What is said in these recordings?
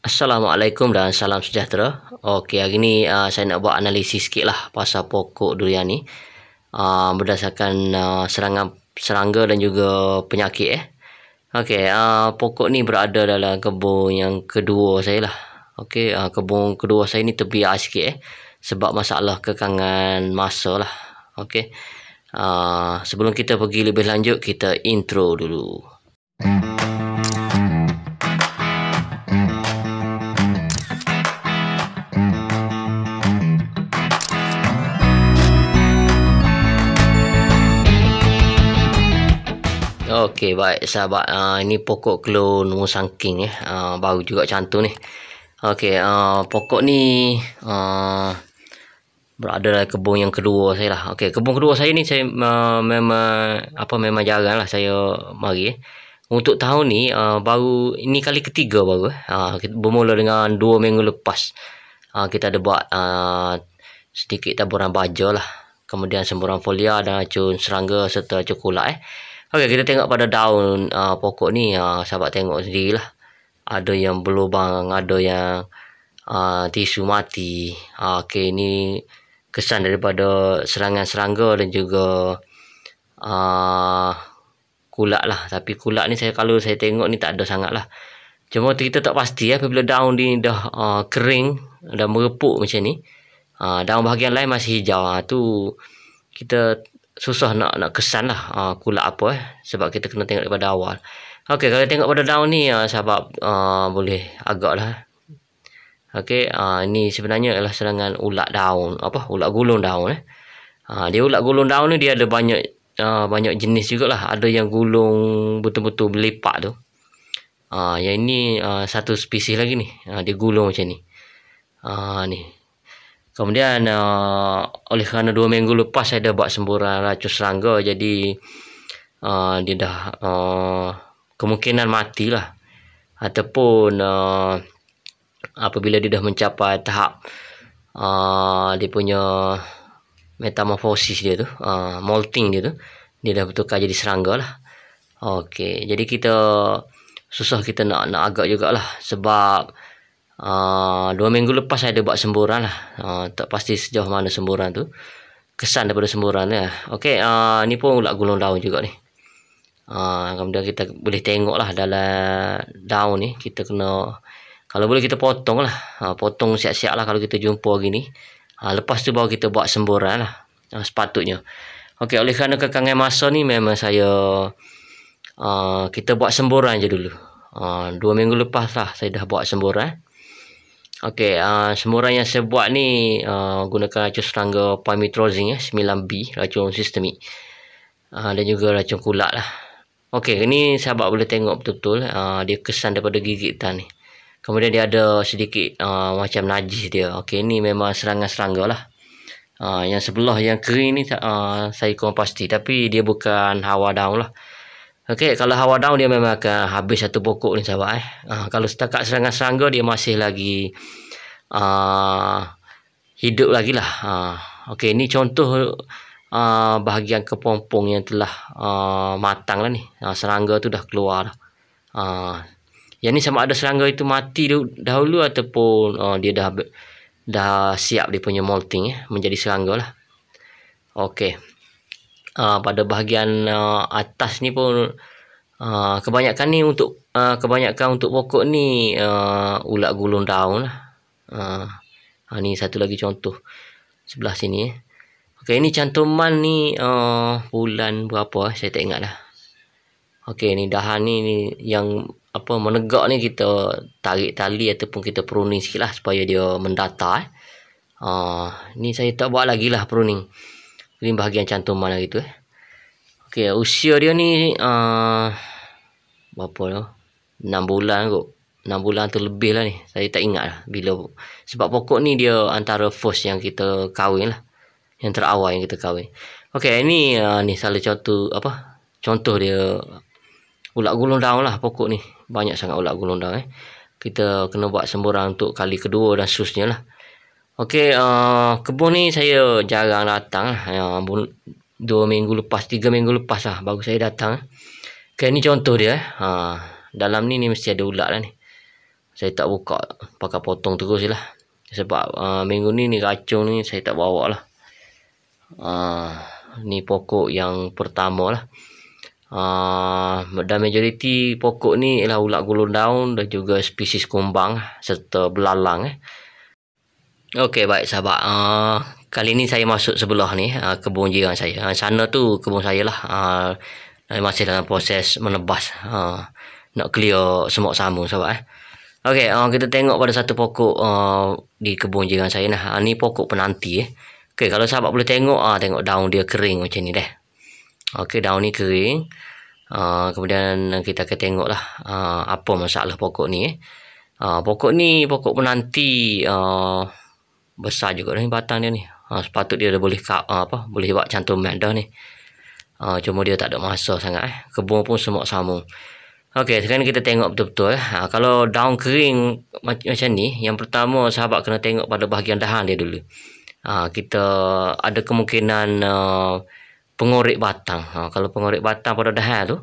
Assalamualaikum dan salam sejahtera. Okey, hari ni uh, saya nak buat analisis sikit lah pasal pokok durian ni. Uh, berdasarkan uh, serangan serangga dan juga penyakit eh. Okey, uh, pokok ni berada dalam kebun yang kedua saya lah. Okey, uh, kebun kedua saya ni terbiar sikit eh. Sebab masalah kekangan masa lah. Okey, uh, sebelum kita pergi lebih lanjut, kita intro dulu. Hmm. Okey baik sahabat uh, Ini pokok clone nombor sangking eh. Ah, uh, Baru juga cantum ni Okey, uh, pokok ni uh, Berada dalam kebun yang kedua saya lah Okey, kebun kedua saya ni saya uh, memang apa Memang jarang lah saya mari eh. Untuk tahun ni uh, baru Ini kali ketiga baru eh. uh, Bermula dengan dua minggu lepas uh, Kita ada buat uh, Sedikit taburan baja lah Kemudian semburan folia dan acun serangga serta coklat eh. Okey, kita tengok pada daun uh, pokok ni. Uh, sahabat tengok sendirilah. Ada yang berlubang, ada yang uh, tisu mati. Uh, Okey, ini kesan daripada serangan serangga dan juga uh, kulak lah. Tapi kulak ni saya kalau saya tengok ni tak ada sangat lah. Cuma kita tak pasti ya, apabila daun ni dah uh, kering, dah merepuk macam ni. Uh, daun bahagian lain masih hijau. Ha, tu kita susah nak nak kesan lah uh, ah, kulak apa eh. Sebab kita kena tengok daripada awal. Okey, kalau tengok pada daun ni uh, ah, sahabat uh, boleh agak lah. Eh. Okey, uh, ah, ini sebenarnya adalah serangan ulat daun. Apa? Ulat gulung daun eh. Uh, dia ulat gulung daun ni dia ada banyak uh, banyak jenis jugalah. Ada yang gulung betul-betul berlepak tu. Uh, yang ini uh, satu spesies lagi ni. Uh, dia gulung macam ni. Uh, ni. Kemudian uh, oleh kerana dua minggu lepas saya dah buat semburan racun serangga jadi uh, dia dah uh, kemungkinan matilah ataupun uh, apabila dia dah mencapai tahap uh, dia punya metamorfosis dia tu uh, molting dia tu dia dah bertukar jadi serangga lah okey jadi kita susah kita nak nak agak jugalah sebab Ah, dua minggu lepas saya ada buat semburan lah. Uh, tak pasti sejauh mana semburan tu. Kesan daripada semburan tu lah. Okay, uh, ah, ni pun ulat gulung daun juga ni. Uh, kemudian kita boleh tengok lah dalam daun ni. Kita kena, kalau boleh kita potong lah. Uh, potong siap-siap lah kalau kita jumpa hari ni. Uh, lepas tu baru kita buat semburan lah. Uh, sepatutnya. Okey, oleh kerana kekangan masa ni memang saya uh, kita buat semburan je dulu. Uh, dua minggu lepas lah saya dah buat semburan. Okey, uh, semuran yang saya buat ni uh, gunakan racun serangga pamitrozin ya, eh, 9B, racun sistemik. Uh, dan juga racun kulak lah. Okey, ini sahabat boleh tengok betul-betul uh, dia kesan daripada gigitan ni. Kemudian dia ada sedikit uh, macam najis dia. Okey, ini memang serangan serangga lah. Uh, yang sebelah yang kering ni uh, saya kurang pasti. Tapi dia bukan hawa daun lah. Okey, kalau hawa down dia memang akan habis satu pokok ni sahabat eh. Uh, kalau setakat serangan serangga dia masih lagi uh, hidup lagi lah. Uh, Okey, ini contoh uh, bahagian kepompong yang telah uh, matang lah ni. Uh, serangga tu dah keluar lah. Uh, yang ni sama ada serangga itu mati dahulu ataupun uh, dia dah dah siap dia punya molting eh, menjadi serangga lah. Okey uh, pada bahagian uh, atas ni pun uh, kebanyakan ni untuk uh, kebanyakan untuk pokok ni uh, ulat gulung daun lah. Uh, ini satu lagi contoh sebelah sini. Eh. Okey, ini cantuman ni uh, bulan berapa eh? saya tak ingat lah. Okay ni dahan ni, ni yang apa menegak ni kita tarik tali ataupun kita pruning sikit lah supaya dia mendata. Eh. Uh, ni saya tak buat lagi lah pruning ini bahagian cantuman lagi tu eh. Okey, usia dia ni uh, berapa tu? Lah? 6 bulan kot. 6 bulan tu lebih lah ni. Saya tak ingat lah bila. Sebab pokok ni dia antara first yang kita kawin lah. Yang terawal yang kita kawin. Okey, ini uh, ni salah satu apa? Contoh dia ulat gulung daun lah pokok ni. Banyak sangat ulat gulung daun eh. Kita kena buat semburan untuk kali kedua dan seterusnya lah. Okey, uh, kebun ni saya jarang datang. Uh, lah. ya, bul- dua minggu lepas, tiga minggu lepas lah baru saya datang. Okey, ni contoh dia. Uh, dalam ni, ni mesti ada ulat lah ni. Saya tak buka, pakai potong terus je lah. Sebab uh, minggu ni, ni racun ni saya tak bawa lah. Uh, ni pokok yang pertama lah. Uh, dan majoriti pokok ni ialah ulat gulung daun dan juga spesies kumbang lah, serta belalang eh. Okey baik sahabat. Uh, kali ni saya masuk sebelah ni uh, kebun jiran saya. Uh, sana tu kebun saya lah. Uh, masih dalam proses menebas. Uh, nak clear semua sambung sahabat. Eh. Okey uh, kita tengok pada satu pokok uh, di kebun jiran saya. Nah, uh, ni pokok penanti. Eh. Okey kalau sahabat boleh tengok. Uh, tengok daun dia kering macam ni deh. Okey daun ni kering. Uh, kemudian kita akan tengok lah uh, apa masalah pokok ni. Eh. Uh, pokok ni pokok penanti. Uh, besar juga ni batang dia ni. Ha, sepatut dia dah boleh kap, apa boleh buat cantumat dah ni. Ha, cuma dia tak ada masa sangat eh. Kebun pun semak sama. Okey, sekarang kita tengok betul-betul eh. Ha, kalau daun kering mac- macam ni, yang pertama sahabat kena tengok pada bahagian dahan dia dulu. Ha, kita ada kemungkinan uh, pengorek batang. Ha, kalau pengorek batang pada dahan tu,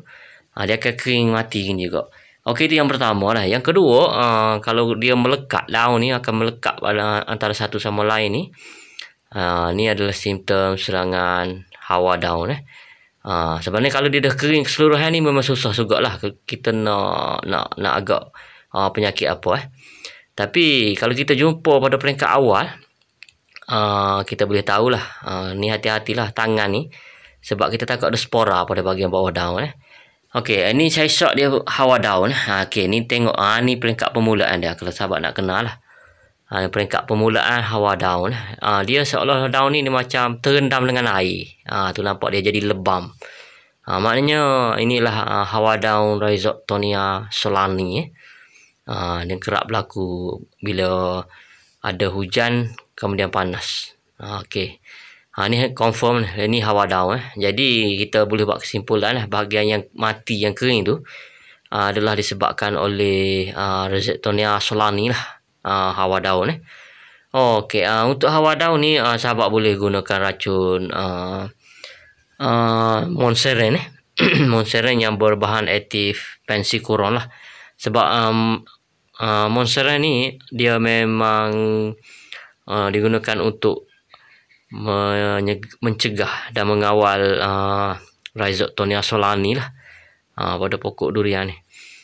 ha, dia akan kering mati juga. Okey, itu yang pertama lah. Yang kedua, uh, kalau dia melekat, daun ni akan melekat pada antara satu sama lain ni. Uh, ni adalah simptom serangan hawa daun eh. Uh, sebenarnya kalau dia dah kering keseluruhan ni memang susah juga lah kita nak nak nak agak uh, penyakit apa eh. Tapi kalau kita jumpa pada peringkat awal, uh, kita boleh tahulah uh, ni hati-hatilah tangan ni sebab kita takut ada spora pada bahagian bawah daun eh. Okey, ini eh, saya shot dia Hawa Down. Ha, Okey, ni tengok. Ha, ni peringkat permulaan dia. Kalau sahabat nak kenal lah. Ha, peringkat permulaan Hawa Down. Ha, dia seolah down ni dia macam terendam dengan air. Ha, tu nampak dia jadi lebam. Ha, maknanya inilah ha, Hawa Down Resort Solani. Eh. Ha, dia kerap berlaku bila ada hujan kemudian panas. Ha, Okey. Ha, ni eh, confirm, eh, ni hawa down. Eh. Jadi, kita boleh buat kesimpulan lah. Bahagian yang mati, yang kering tu uh, adalah disebabkan oleh uh, ah, Rezektonia solani lah. Uh, hawa down. Eh. Oh, okay, uh, untuk hawa down ni, uh, sahabat boleh gunakan racun uh, uh, Monseren. Eh. Monseren yang berbahan aktif pensikuron lah. Sebab um, uh, Monseren ni, dia memang uh, digunakan untuk mencegah dan mengawal uh, Rhizoctonia solani lah uh, pada pokok durian ni.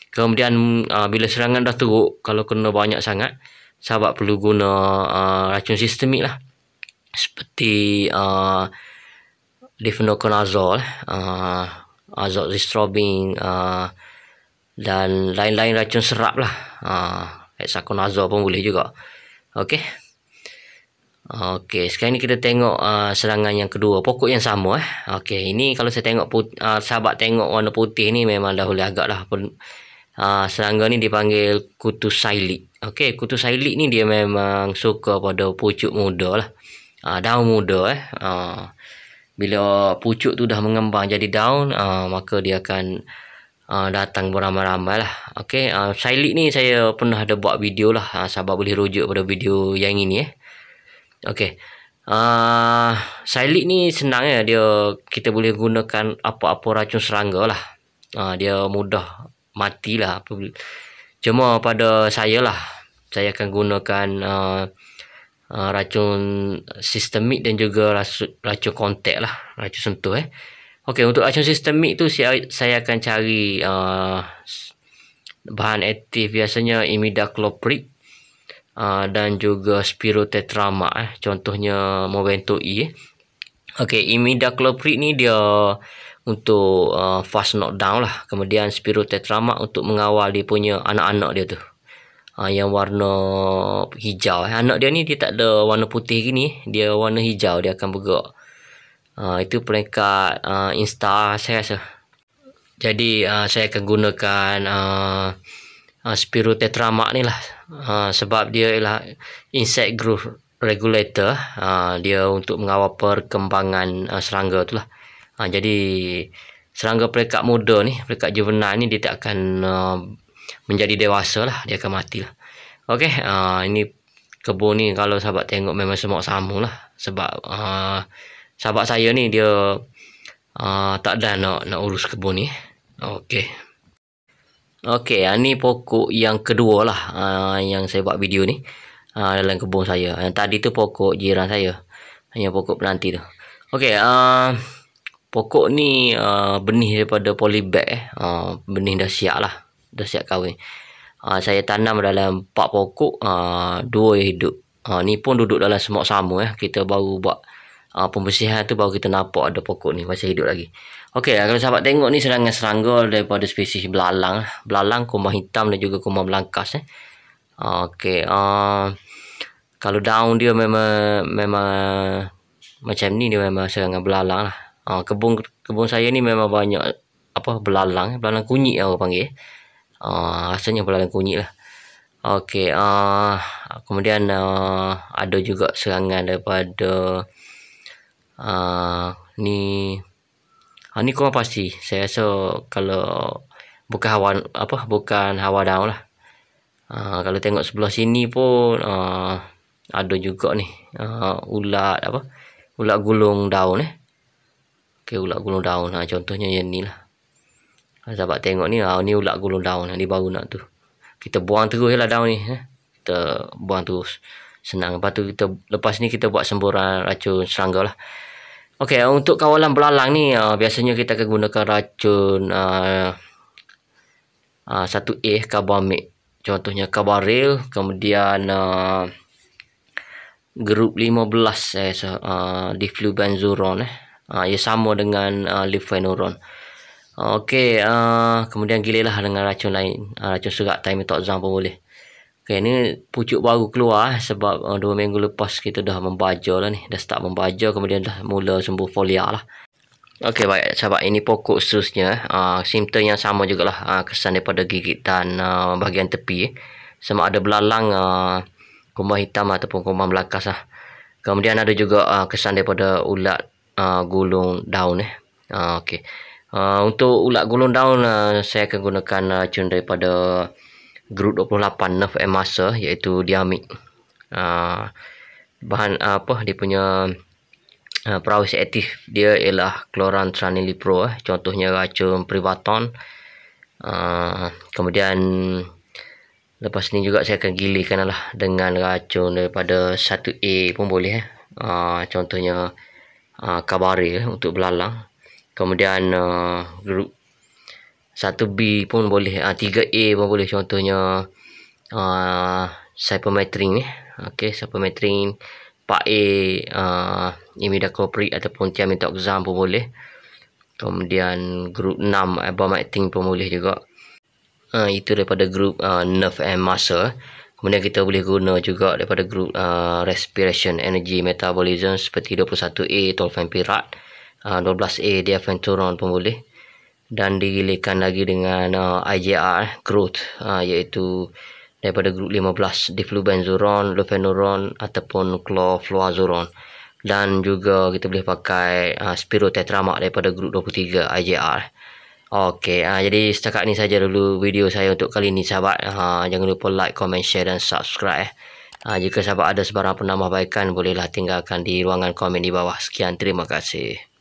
Kemudian uh, bila serangan dah teruk, kalau kena banyak sangat, sahabat perlu guna uh, racun sistemik lah. Seperti uh, difenoconazole, uh, azoxystrobin uh, dan lain-lain racun serap lah. Uh, hexaconazole pun boleh juga. Okey. Okey, sekarang ni kita tengok uh, serangan yang kedua. Pokok yang sama eh. Okey, ini kalau saya tengok put- uh, sahabat tengok warna putih ni memang dah boleh agaklah. Uh, serangan ni dipanggil kutu sailik. Okey, kutu sailik ni dia memang suka pada pucuk muda lah. Uh, daun muda eh. Uh, bila pucuk tu dah mengembang jadi daun, uh, maka dia akan uh, datang beramai-ramai lah. Okey, uh, sailik ni saya pernah ada buat video lah. Uh, sahabat boleh rujuk pada video yang ini eh. Okey. Uh, ah, silik ni senang ya dia kita boleh gunakan apa-apa racun serangga lah uh, dia mudah mati lah cuma pada saya lah saya akan gunakan uh, uh, racun sistemik dan juga racun kontak lah racun sentuh eh ok untuk racun sistemik tu saya, saya akan cari uh, bahan aktif biasanya imidacloprid uh, uh, dan juga Spiro Tetrama eh. contohnya Momento E eh. Okey, imidacloprid ni dia untuk uh, fast knockdown lah. Kemudian Spiro Tetramak untuk mengawal dia punya anak-anak dia tu. Uh, yang warna hijau. Eh. Anak dia ni dia tak ada warna putih gini. Dia warna hijau. Dia akan bergerak. Uh, itu peringkat uh, Insta saya rasa. Jadi uh, saya akan gunakan... Uh, uh, ah, Spirotetramak ni lah uh, Sebab dia ialah Insect growth regulator uh, Dia untuk mengawal perkembangan uh, Serangga tu lah uh, Jadi serangga perikat muda ni Perikat juvenile ni dia tak akan uh, Menjadi dewasa lah Dia akan mati lah okay, uh, Ini kebun ni kalau sahabat tengok Memang semua sama lah Sebab uh, sahabat saya ni dia uh, Tak ada nak, nak urus kebun ni Okey. Okey, ini ah, pokok yang kedua lah ah, yang saya buat video ni ah, dalam kebun saya. Yang tadi tu pokok jiran saya. Yang pokok penanti tu. Okey, pokok ni benih daripada polybag. Eh. Benih dah siap lah. Dah siap kahwin. Saya tanam dalam 4 pokok, dua yang hidup. Ni pun duduk dalam semak sama. Eh. Kita baru buat uh, pembersihan tu baru kita nampak ada pokok ni masih hidup lagi. Okey, ah, kalau sahabat tengok ni serangan serangga daripada spesies belalang. Eh. Belalang, kumah hitam dan juga kumah belangkas. Eh. Ah, okey, uh, kalau daun dia memang memang macam ni dia memang serangga belalang lah. Uh, kebun kebun saya ni memang banyak apa belalang, eh. belalang kunyit yang orang panggil. Uh, rasanya belalang kunyit lah. Okey, uh, kemudian uh, ada juga serangan daripada uh, Ah, ni ha, ni kurang pasti saya rasa kalau bukan hawa apa bukan hawa daun lah ha, kalau tengok sebelah sini pun ha, ada juga ni ha, ulat apa ulat gulung daun eh okay, ulat gulung daun ha, contohnya yang ni lah sahabat tengok ni ha, ni ulat gulung daun ni baru nak tu kita buang terus lah daun ni eh? kita buang terus senang. Lepas tu kita lepas ni kita buat semburan racun serangga lah. Okey, untuk kawalan belalang ni uh, biasanya kita akan gunakan racun ah, ah, a uh, uh, 1A karbamik. Contohnya kabaril, kemudian uh, grup 15 eh so, uh, difluvenzuron eh. Uh, ia sama dengan uh, lifenuron. Okey, uh, kemudian gilalah dengan racun lain. Uh, racun time timetoxam pun boleh. Okay, ni pucuk baru keluar eh, sebab uh, dua minggu lepas kita dah membaja lah ni. Dah start membaja kemudian dah mula sembuh folia lah. Okey baik sahabat ini pokok seterusnya. Uh, simptom yang sama jugalah uh, kesan daripada gigitan uh, ah, bahagian tepi. Sama ada belalang uh, kumbang hitam ataupun kumbang belakas lah. Kemudian ada juga uh, kesan daripada ulat uh, gulung daun eh. Uh, Okey. Uh, untuk ulat gulung daun uh, saya akan gunakan uh, daripada grup 28 nerf and muscle iaitu diamik uh, ah, bahan uh, apa dia punya uh, perawis aktif dia ialah kloran tranilipro eh. contohnya racun privaton uh, kemudian lepas ni juga saya akan gilirkan lah dengan racun daripada 1A pun boleh eh. Uh, contohnya uh, kabari eh, untuk belalang kemudian uh, grup satu B pun boleh ah tiga A pun boleh contohnya ah cypermetrin ni okey cypermetrin pak a ah imidacloprid ataupun tiamitoxam pun boleh kemudian group 6 abamectin pun boleh juga ah itu daripada group ah, nerve and muscle kemudian kita boleh guna juga daripada group ah, respiration energy metabolism seperti 21A tolfenpirat ah, 12A diafenturon pun boleh dan digilikan lagi dengan uh, IJR eh, growth uh, iaitu daripada grup 15 difluvenzuron, lufenuron ataupun chlorfluazuron dan juga kita boleh pakai uh, spirotetramak daripada grup 23 IJR. Okey, uh, jadi setakat ni saja dulu video saya untuk kali ini sahabat. Uh, jangan lupa like, komen, share dan subscribe. Eh. Uh, jika sahabat ada sebarang penambahbaikan bolehlah tinggalkan di ruangan komen di bawah. Sekian terima kasih.